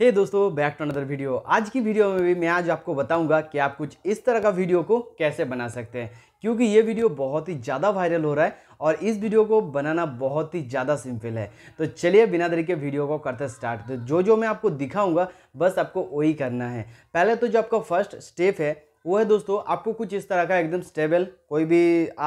हे hey दोस्तों back to another video आज की वीडियो में भी मैं आज आपको बताऊंगा कि आप कुछ इस तरह का वीडियो को कैसे बना सकते हैं क्योंकि ये वीडियो बहुत ही ज़्यादा वायरल हो रहा है और इस वीडियो को बनाना बहुत ही ज़्यादा सिंपल है तो चलिए बिना देरी के वीडियो को करते स्टार्ट तो जो जो मैं आपको दिखाऊँगा बस आपको वही करना है पहले तो जो आपका फर्स्ट स्टेप है वो है दोस्तों आपको कुछ इस तरह का एकदम स्टेबल कोई भी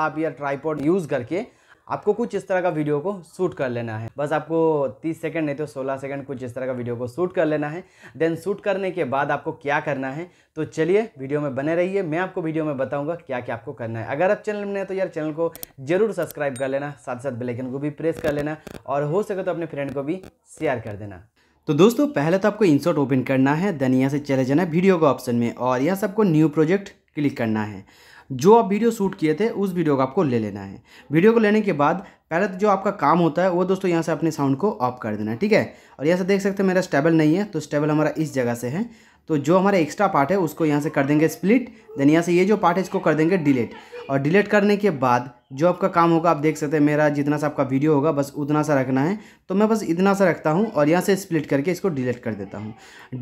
आप या ट्राईपॉड यूज़ करके आपको कुछ इस तरह का वीडियो को शूट कर लेना है बस आपको 30 सेकंड नहीं तो 16 सेकंड कुछ इस तरह का वीडियो को शूट कर लेना है देन शूट करने के बाद आपको क्या करना है तो चलिए वीडियो में बने रहिए मैं आपको वीडियो में बताऊंगा क्या क्या आपको करना है अगर आप चैनल में नहीं तो यार चैनल को जरूर सब्सक्राइब कर लेना साथ साथ बेलाइकन को भी प्रेस कर लेना और हो सके तो अपने फ्रेंड को भी शेयर कर देना तो दोस्तों पहले तो आपको इंसर्ट ओपन करना है देन यहाँ से चले जाना वीडियो का ऑप्शन में और यहाँ से आपको न्यू प्रोजेक्ट क्लिक करना है जो आप वीडियो शूट किए थे उस वीडियो को आपको ले लेना है वीडियो को लेने के बाद पहले तो जो आपका काम होता है वो दोस्तों यहाँ से अपने साउंड को ऑफ कर देना है ठीक है और यहाँ से देख सकते हैं मेरा स्टेबल नहीं है तो स्टेबल हमारा इस जगह से है तो जो हमारा एक्स्ट्रा पार्ट है उसको यहाँ से कर देंगे स्प्लिट देन यहाँ से ये जो पार्ट है इसको कर देंगे डिलीट और डिलीट करने के बाद जो आपका काम होगा आप देख सकते हैं मेरा जितना सा आपका वीडियो होगा बस उतना सा रखना है तो मैं बस इतना सा रखता हूँ और यहाँ से स्प्लिट करके इसको डिलीट कर देता हूँ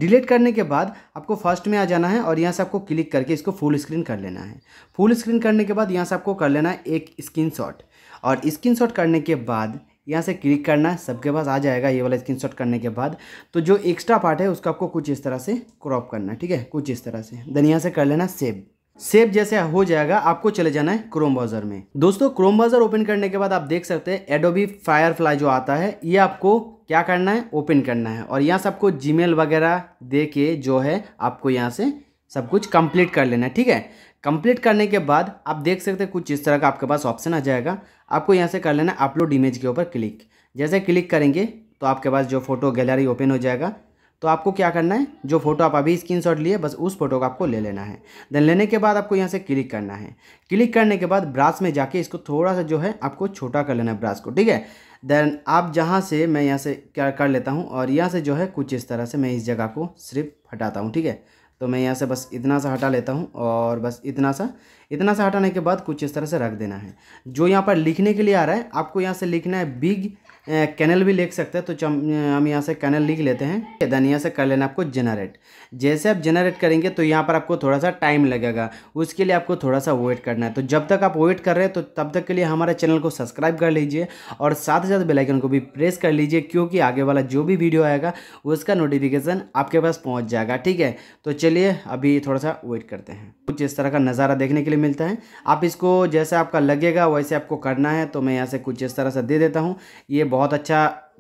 डिलीट करने के बाद आपको फर्स्ट में आ जाना है और यहाँ से आपको क्लिक करके इसको फुल स्क्रीन कर लेना है फुल स्क्रीन करने के बाद यहाँ से आपको कर लेना है एक स्क्रीन और स्क्रीन करने के बाद यहाँ से क्लिक करना सबके पास आ जाएगा ये वाला स्क्रीन करने के बाद तो जो एक्स्ट्रा पार्ट है उसका आपको कुछ इस तरह से क्रॉप करना ठीक है कुछ इस तरह से देन यहाँ से कर लेना सेव सेव जैसे हो जाएगा आपको चले जाना है क्रोम ब्राउजर में दोस्तों क्रोम ब्राउजर ओपन करने के बाद आप देख सकते हैं एडोबी फायरफ्लाई जो आता है ये आपको क्या करना है ओपन करना है और यहाँ से आपको जीमेल वगैरह दे के जो है आपको यहाँ से सब कुछ कंप्लीट कर लेना है ठीक है कंप्लीट करने के बाद आप देख सकते हैं कुछ इस तरह का आपके पास ऑप्शन आ जाएगा आपको यहाँ से कर लेना अपलोड इमेज के ऊपर क्लिक जैसे क्लिक करेंगे तो आपके पास जो फोटो गैलरी ओपन हो जाएगा तो आपको क्या करना है जो फोटो आप अभी शॉट लिए बस उस फोटो को आपको ले लेना है देन लेने के बाद आपको यहाँ से क्लिक करना है क्लिक करने के बाद ब्रास में जाके इसको थोड़ा सा जो है आपको छोटा कर लेना है ब्रास को ठीक है देन आप जहाँ से मैं यहाँ से क्या कर लेता हूँ और यहाँ से जो है कुछ इस तरह से मैं इस जगह को सिर्फ हटाता हूँ ठीक है तो मैं यहाँ से बस इतना सा हटा लेता हूँ और बस इतना सा इतना सा हटाने के बाद कुछ इस तरह से रख देना है जो यहाँ पर लिखने के लिए आ रहा है आपको यहाँ से लिखना है बिग कैनल भी लिख सकते हैं तो हम यहाँ से कैनल लिख लेते हैं देन यहाँ से कर लेना आपको जनरेट जैसे आप जनरेट करेंगे तो यहाँ पर आपको थोड़ा सा टाइम लगेगा उसके लिए आपको थोड़ा सा वेट करना है तो जब तक आप वेट कर रहे हैं तो तब तक के लिए हमारे चैनल को सब्सक्राइब कर लीजिए और साथ ही साथ बेलाइकन को भी प्रेस कर लीजिए क्योंकि आगे वाला जो भी वीडियो आएगा उसका नोटिफिकेशन आपके पास पहुँच जाएगा ठीक है तो चलिए अभी थोड़ा सा वेट करते हैं कुछ इस तरह का नज़ारा देखने के लिए मिलता है आप इसको जैसे आपका लगेगा वैसे आपको करना है तो मैं यहाँ से कुछ इस तरह से दे देता हूँ ये बहुत अच्छा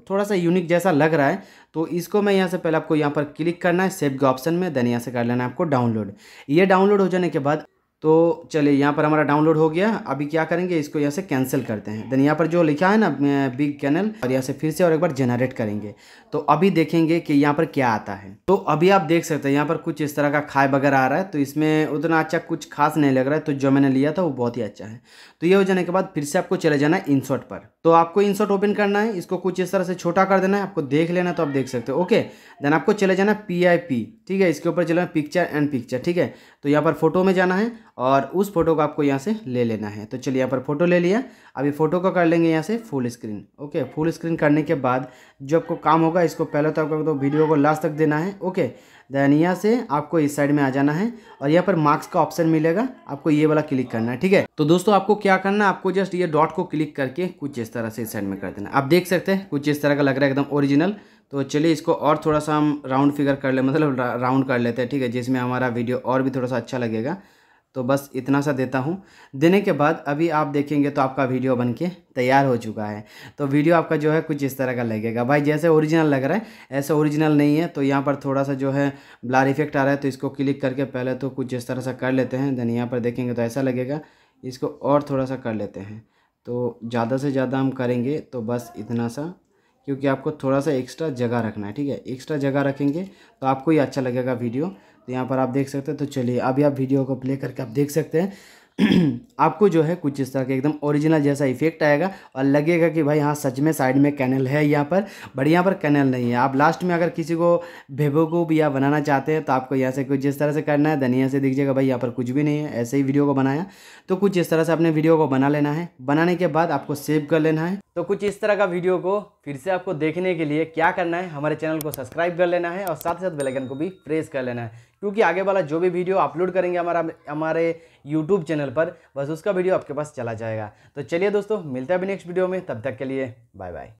थोड़ा सा यूनिक जैसा लग रहा है तो इसको मैं यहाँ से पहले आपको यहाँ पर क्लिक करना है सेव के ऑप्शन में देन यहाँ से कर लेना है आपको डाउनलोड ये डाउनलोड हो जाने के बाद तो चलिए यहाँ पर हमारा डाउनलोड हो गया अभी क्या करेंगे इसको यहाँ से कैंसिल करते हैं देन यहाँ पर जो लिखा है ना बिग कैनल और यहाँ से फिर से और एक बार जनरेट करेंगे तो अभी देखेंगे कि यहाँ पर क्या आता है तो अभी आप देख सकते हैं यहाँ पर कुछ इस तरह का खाए वगैरह आ रहा है तो इसमें उतना अच्छा कुछ खास नहीं लग रहा है तो जो मैंने लिया था वो बहुत ही अच्छा है तो ये हो जाने के बाद फिर से आपको चले जाना है इनशॉट पर तो आपको इनशॉट ओपन करना है इसको कुछ इस तरह से छोटा कर देना है आपको देख लेना तो आप देख सकते हो ओके देन आपको चले जाना पी ठीक है इसके ऊपर चले पिक्चर एंड पिक्चर ठीक है तो यहाँ पर फोटो में जाना है और उस फोटो को आपको यहाँ से ले लेना है तो चलिए यहाँ पर फोटो ले लिया अभी फोटो को कर लेंगे यहाँ से full screen okay full screen करने के बाद जो आपको काम होगा इसको पहले तो आपको तो वीडियो को लास्ट तक देना है ओके दैन यहाँ से आपको इस साइड में आ जाना है और यहाँ पर मार्क्स का ऑप्शन मिलेगा आपको ये वाला क्लिक करना है ठीक है तो दोस्तों आपको क्या करना है आपको जस्ट ये डॉट को क्लिक करके कुछ इस तरह से इस साइड में कर देना आप देख सकते हैं कुछ इस तरह का लग रहा है एकदम ओरिजिनल तो चलिए इसको और थोड़ा सा हम राउंड फिगर कर ले मतलब राउंड कर लेते हैं ठीक है जिसमें हमारा वीडियो और भी थोड़ा सा अच्छा लगेगा तो बस इतना सा देता हूँ देने के बाद अभी आप देखेंगे तो आपका वीडियो बन के तैयार हो चुका है तो वीडियो आपका जो है कुछ इस तरह का लगेगा भाई जैसे ओरिजिनल लग रहा है ऐसे ओरिजिनल नहीं है तो यहाँ पर थोड़ा सा जो है ब्लार इफेक्ट आ रहा है तो इसको क्लिक करके पहले तो कुछ इस तरह से कर लेते हैं देन यहाँ पर देखेंगे तो ऐसा लगेगा इसको और थोड़ा सा कर लेते हैं तो ज़्यादा से ज़्यादा हम करेंगे तो बस इतना सा क्योंकि आपको थोड़ा सा एक्स्ट्रा जगह रखना है ठीक है एक्स्ट्रा जगह रखेंगे तो आपको ही अच्छा लगेगा वीडियो तो यहाँ पर आप देख सकते हैं तो चलिए अभी आप वीडियो को प्ले करके आप देख सकते हैं आपको जो है कुछ इस तरह के एकदम ओरिजिनल जैसा इफेक्ट आएगा और लगेगा कि भाई हाँ सच में साइड में कैनल है यहाँ पर बट यहाँ पर कैनल नहीं है आप लास्ट में अगर किसी को भी या बनाना चाहते हैं तो आपको यहाँ से कुछ इस तरह से करना है धनिया से दिख जाएगा भाई यहाँ पर कुछ भी नहीं है ऐसे ही वीडियो को बनाया तो कुछ इस तरह से अपने वीडियो को बना लेना है बनाने के बाद आपको सेव कर लेना है तो कुछ इस तरह का वीडियो को फिर से आपको देखने के लिए क्या करना है हमारे चैनल को सब्सक्राइब कर लेना है और साथ ही साथ आइकन को भी प्रेस कर लेना है क्योंकि आगे वाला जो भी वीडियो अपलोड करेंगे हमारा हमारे यूट्यूब चैनल पर बस उसका वीडियो आपके पास चला जाएगा तो चलिए दोस्तों मिलता है अभी नेक्स्ट वीडियो में तब तक के लिए बाय बाय